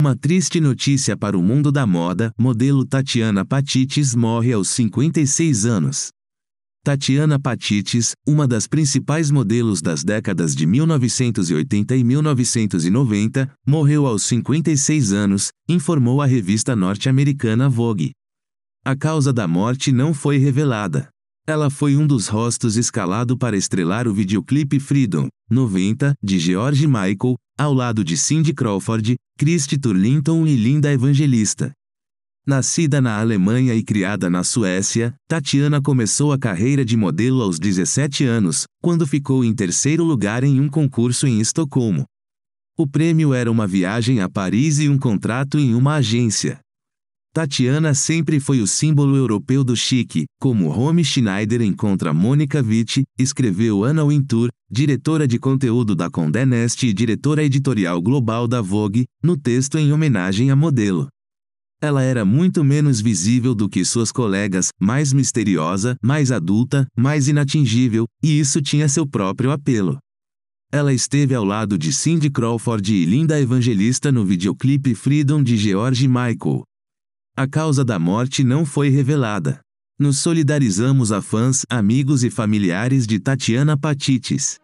Uma triste notícia para o mundo da moda, modelo Tatiana Patites morre aos 56 anos. Tatiana Patites, uma das principais modelos das décadas de 1980 e 1990, morreu aos 56 anos, informou a revista norte-americana Vogue. A causa da morte não foi revelada. Ela foi um dos rostos escalado para estrelar o videoclipe Freedom, 90, de George Michael, ao lado de Cindy Crawford, Christy Turlington e Linda Evangelista. Nascida na Alemanha e criada na Suécia, Tatiana começou a carreira de modelo aos 17 anos, quando ficou em terceiro lugar em um concurso em Estocolmo. O prêmio era uma viagem a Paris e um contrato em uma agência. Tatiana sempre foi o símbolo europeu do chique, como Romy Schneider encontra Mônica Witt, escreveu Anna Wintour, diretora de conteúdo da Condé Nast e diretora editorial global da Vogue, no texto em homenagem à modelo. Ela era muito menos visível do que suas colegas, mais misteriosa, mais adulta, mais inatingível, e isso tinha seu próprio apelo. Ela esteve ao lado de Cindy Crawford e Linda Evangelista no videoclipe Freedom de George Michael, a causa da morte não foi revelada. Nos solidarizamos a fãs, amigos e familiares de Tatiana Patites.